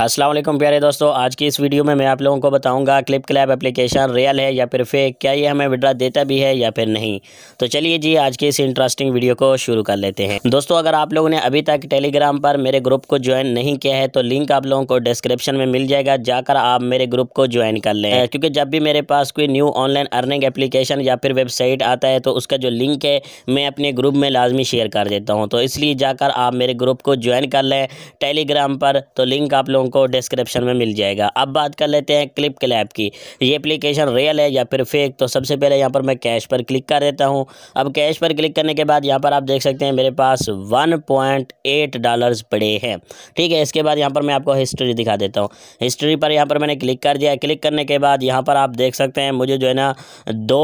असलम प्यारे दोस्तों आज की इस वीडियो में मैं आप लोगों को बताऊंगा क्लिप क्लैब एप्लीकेशन रियल है या फिर फेक क्या ये हमें विड्रा देता भी है या फिर नहीं तो चलिए जी आज की इस इंटरेस्टिंग वीडियो को शुरू कर लेते हैं दोस्तों अगर आप लोगों ने अभी तक टेलीग्राम पर मेरे ग्रुप को ज्वाइन नहीं किया है तो लिंक आप लोगों को डिस्क्रिप्शन में मिल जाएगा जाकर आप मेरे ग्रुप को ज्वाइन कर लें क्योंकि जब भी मेरे पास कोई न्यू ऑनलाइन अर्निंग एप्लीकेशन या फिर वेबसाइट आता है तो उसका जो लिंक है मैं अपने ग्रुप में लाजमी शेयर कर देता हूँ तो इसलिए जाकर आप मेरे ग्रुप को ज्वाइन कर लें टेलीग्राम पर तो लिंक आप लोगों तुमको डिस्क्रिप्शन में मिल जाएगा अब बात कर लेते हैं क्लिप क्लैप की ये एप्लीकेशन रियल है या फिर फेक तो सबसे पहले यहाँ पर मैं कैश पर क्लिक कर देता हूँ अब कैश पर क्लिक करने के बाद यहाँ पर आप देख सकते हैं मेरे पास वन पॉइंट एट डॉलर्स पड़े हैं ठीक है इसके बाद यहाँ पर मैं आपको हिस्ट्री दिखा देता हूँ हिस्ट्री पर यहाँ पर मैंने क्लिक कर दिया क्लिक करने के बाद यहाँ पर आप देख सकते हैं मुझे जो है ना दो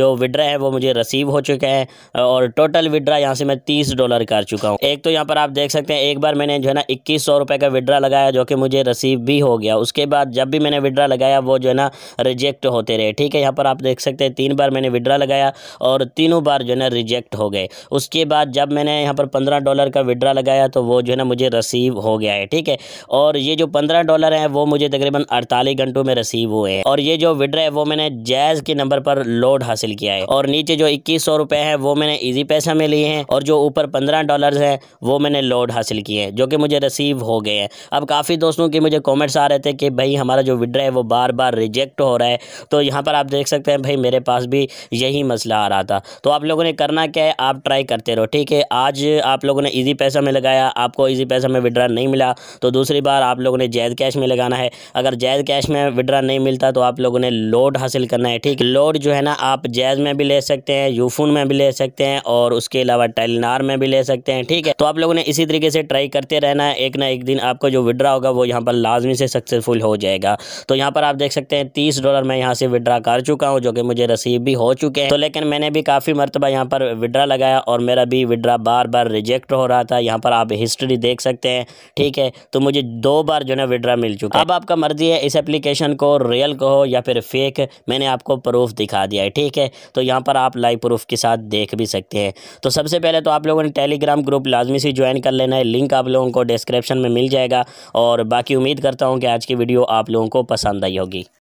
जो विड्रा है वो मुझे रिसीव हो चुके हैं और टोटल विड्रा यहाँ से मैं तीस डॉलर कर चुका हूँ एक तो यहाँ पर आप देख सकते हैं एक बार मैंने जो है ना इक्कीस सौ रुपये का विड्रा लगाया जो कि पे मुझे रिसीव भी हो गया उसके बाद जब भी मैंने विड्रा लगाया वो जो है ना रिजेक्ट होते रहे ठीक है यहाँ पर आप देख सकते हैं तीन बार मैंने विड्रा लगाया और तीनों बार जो है ना रिजेक्ट हो गए उसके बाद जब मैंने यहाँ पर पंद्रह डॉलर का विड्रा लगाया तो वो जो है ना मुझे रिसीव हो गया है ठीक है और ये जो पंद्रह डॉलर है वो मुझे तकरीबन अड़तालीस घंटों में रिसीव हुए हैं और ये जो विड्रा है वो मैंने जैज़ के नंबर पर लोड हासिल किया है और नीचे जो इक्कीस सौ रुपये हैं वो मैंने ईजी पैसा में लिए हैं और जो ऊपर पंद्रह डॉलर हैं वो मैंने लोड हासिल किए हैं जो कि मुझे रिसीव हो गए हैं अब काफ़ी काफ़ी दोस्तों के मुझे कमेंट्स आ रहे थे कि भाई हमारा जो विड्रा है वो बार बार रिजेक्ट हो रहा है तो यहाँ पर आप देख सकते हैं भाई मेरे पास भी यही मसला आ रहा था तो आप लोगों ने करना क्या है आप ट्राई करते रहो ठीक है आज आप लोगों ने ईजी पैसा में लगाया आपको ईजी पैसा में विड्रा नहीं मिला तो दूसरी बार आप लोगों ने जैद कैश में लगाना है अगर जैद कैश में विड्रा नहीं मिलता तो आप लोगों ने लोड हासिल करना है ठीक लोड जो है ना आप जैज में भी ले सकते हैं यूफोन में भी ले सकते हैं और उसके अलावा टेलनार में भी ले सकते हैं ठीक है तो आप लोगों ने इसी तरीके से ट्राई करते रहना है एक ना एक दिन आपको जो विड्रा होगा होगा वो यहाँ पर लाजमी से सक्सेसफुल हो जाएगा तो यहाँ पर आप देख सकते हैं तीस डॉलर मैं यहाँ से विड्रा कर चुका हूँ जो कि मुझे रसीद भी हो चुके हैं तो लेकिन मैंने भी काफ़ी मरतबा यहाँ पर विड्रा लगाया और मेरा भी विड्रा बार बार रिजेक्ट हो रहा था यहाँ पर आप हिस्ट्री देख सकते हैं ठीक है तो मुझे दो बार जो है विड्रा मिल चुका अब आपका मर्जी है इस एप्लीकेशन को रियल कहो या फिर फेक मैंने आपको प्रूफ दिखा दिया है ठीक है तो यहाँ पर आप लाइव प्रूफ के साथ देख भी सकते हैं तो सबसे पहले तो आप लोगों ने टेलीग्राम ग्रुप लाजमी से ज्वाइन कर लेना है लिंक आप लोगों को डिस्क्रिप्शन में मिल जाएगा और और बाकी उम्मीद करता हूँ कि आज की वीडियो आप लोगों को पसंद आई होगी